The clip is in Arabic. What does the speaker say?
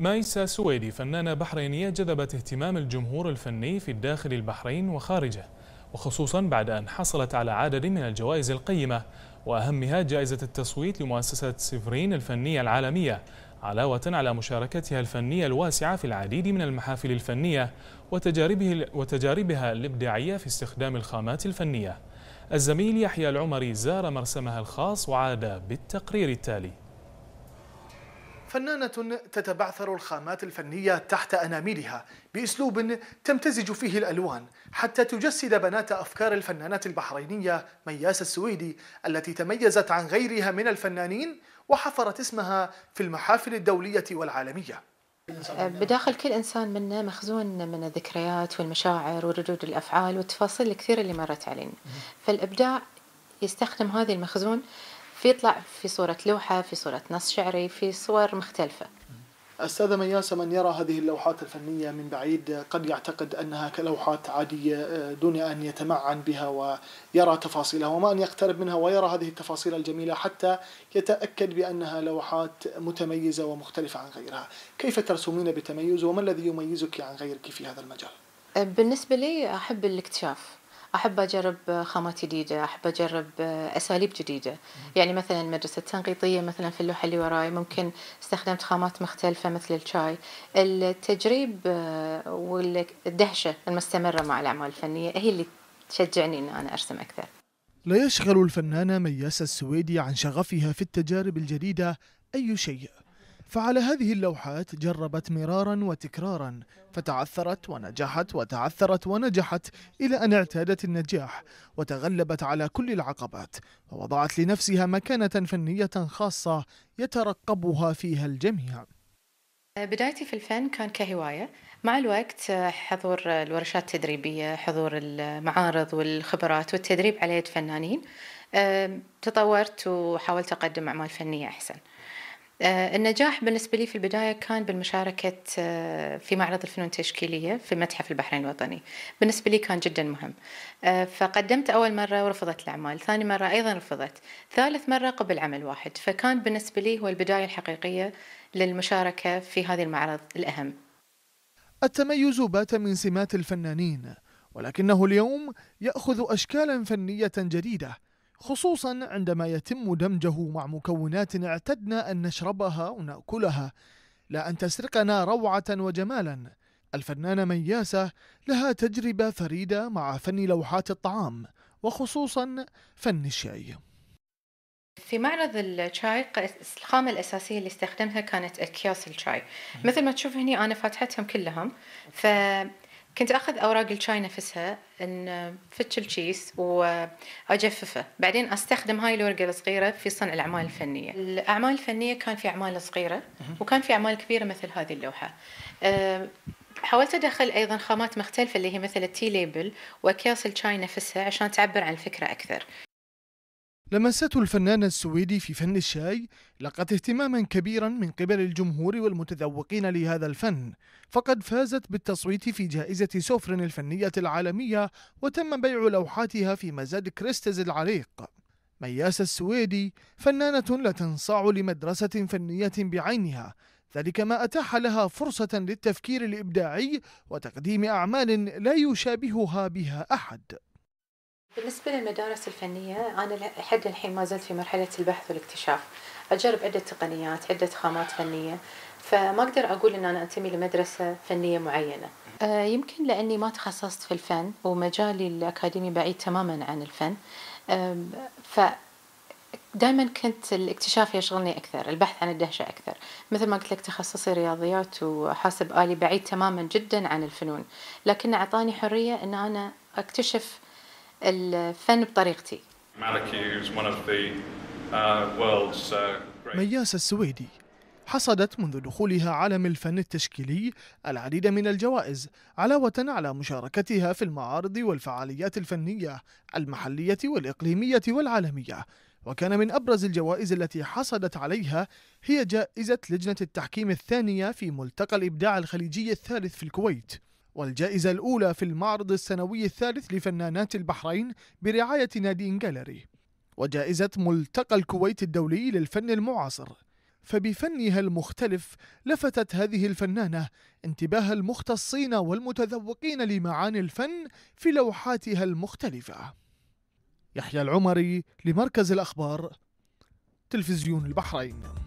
مايسا سويدي فنانة بحرينية جذبت اهتمام الجمهور الفني في الداخل البحرين وخارجه وخصوصا بعد أن حصلت على عدد من الجوائز القيمة وأهمها جائزة التصويت لمؤسسة سفرين الفنية العالمية علاوة على مشاركتها الفنية الواسعة في العديد من المحافل الفنية وتجاربه وتجاربها الإبداعية في استخدام الخامات الفنية الزميل يحيى العمري زار مرسمها الخاص وعاد بالتقرير التالي فنانة تتبعثر الخامات الفنية تحت أناملها بأسلوب تمتزج فيه الألوان حتى تجسد بنات أفكار الفنانة البحرينية مياس السويدي التي تميزت عن غيرها من الفنانين وحفرت اسمها في المحافل الدولية والعالمية بداخل كل إنسان منا مخزون من الذكريات والمشاعر وردود الأفعال والتفاصيل الكثيرة اللي مرت علينا فالإبداع يستخدم هذه المخزون فيطلع في صورة لوحة في صورة نص شعري في صور مختلفة أستاذة مياسة من يرى هذه اللوحات الفنية من بعيد قد يعتقد أنها كلوحات عادية آه، دون أن يتمعن بها ويرى تفاصيلها وما أن يقترب منها ويرى هذه التفاصيل الجميلة حتى يتأكد بأنها لوحات متميزة ومختلفة عن غيرها كيف ترسمين بتميز وما الذي يميزك عن غيرك في هذا المجال؟ آه، بالنسبة لي أحب الاكتشاف احب اجرب خامات جديده احب اجرب اساليب جديده يعني مثلا المدرسه التنقيطيه مثلا في اللوحه اللي وراي ممكن استخدمت خامات مختلفه مثل الشاي التجريب والدهشه المستمره مع الاعمال الفنيه هي اللي تشجعني ان انا ارسم اكثر لا يشغل الفنانه مياسه السويدي عن شغفها في التجارب الجديده اي شيء فعلى هذه اللوحات جربت مرارا وتكرارا فتعثرت ونجحت وتعثرت ونجحت إلى أن اعتادت النجاح وتغلبت على كل العقبات ووضعت لنفسها مكانة فنية خاصة يترقبها فيها الجميع بدايتي في الفن كان كهواية مع الوقت حضور الورشات التدريبية حضور المعارض والخبرات والتدريب على يد فنانين تطورت وحاولت أقدم أعمال فنية أحسن آه، النجاح بالنسبة لي في البداية كان بالمشاركة آه، في معرض الفنون التشكيلية في متحف البحرين الوطني بالنسبة لي كان جدا مهم آه، فقدمت أول مرة ورفضت الأعمال ثاني مرة أيضا رفضت ثالث مرة قبل عمل واحد فكان بالنسبة لي هو البداية الحقيقية للمشاركة في هذه المعرض الأهم التميز بات من سمات الفنانين ولكنه اليوم يأخذ أشكالا فنية جديدة خصوصا عندما يتم دمجه مع مكونات اعتدنا أن نشربها ونأكلها لا أن تسرقنا روعة وجمالا الفنانة مياسة لها تجربة فريدة مع فن لوحات الطعام وخصوصا فن الشاي في معرض الشاي الخامة الأساسية اللي استخدمها كانت أكياس الشاي مثل ما تشوف هنا أنا فاتحتهم كلهم ف كنت اخذ اوراق الشاي نفسها ان فتش الكيس واجففه بعدين استخدم هاي الورقه الصغيره في صنع الاعمال الفنيه الاعمال الفنيه كان في اعمال صغيره وكان في اعمال كبيره مثل هذه اللوحه أه، حاولت ادخل ايضا خامات مختلفه اللي هي مثل التي ليبل واكياس الشاي نفسها عشان تعبر عن الفكره اكثر لمسات الفنان السويدي في فن الشاي لقت اهتماما كبيرا من قبل الجمهور والمتذوقين لهذا الفن فقد فازت بالتصويت في جائزة سوفرن الفنية العالمية وتم بيع لوحاتها في مزاد كريستز العريق مياس السويدي فنانة لا تنصاع لمدرسة فنية بعينها ذلك ما أتاح لها فرصة للتفكير الإبداعي وتقديم أعمال لا يشابهها بها أحد بالنسبة للمدارس الفنية أنا لحد الحين ما زلت في مرحلة البحث والاكتشاف أجرب عدة تقنيات عدة خامات فنية فما أقدر أقول أن أنا أنتمي لمدرسة فنية معينة آه، يمكن لأني ما تخصصت في الفن ومجالي الأكاديمي بعيد تماما عن الفن آه، ف دائما كنت الاكتشاف يشغلني اكثر البحث عن الدهشه اكثر مثل ما قلت لك تخصصي رياضيات وحاسب الي بعيد تماما جدا عن الفنون لكن اعطاني حريه ان انا اكتشف الفن بطريقتي uh, uh, مياس السويدي حصدت منذ دخولها عالم الفن التشكيلي العديد من الجوائز علاوة على مشاركتها في المعارض والفعاليات الفنية المحلية والإقليمية والعالمية وكان من أبرز الجوائز التي حصدت عليها هي جائزة لجنة التحكيم الثانية في ملتقى الإبداع الخليجي الثالث في الكويت والجائزة الأولى في المعرض السنوي الثالث لفنانات البحرين برعاية نادي جالري وجائزة ملتقى الكويت الدولي للفن المعاصر فبفنها المختلف لفتت هذه الفنانة انتباه المختصين والمتذوقين لمعاني الفن في لوحاتها المختلفة يحيى العمري لمركز الأخبار تلفزيون البحرين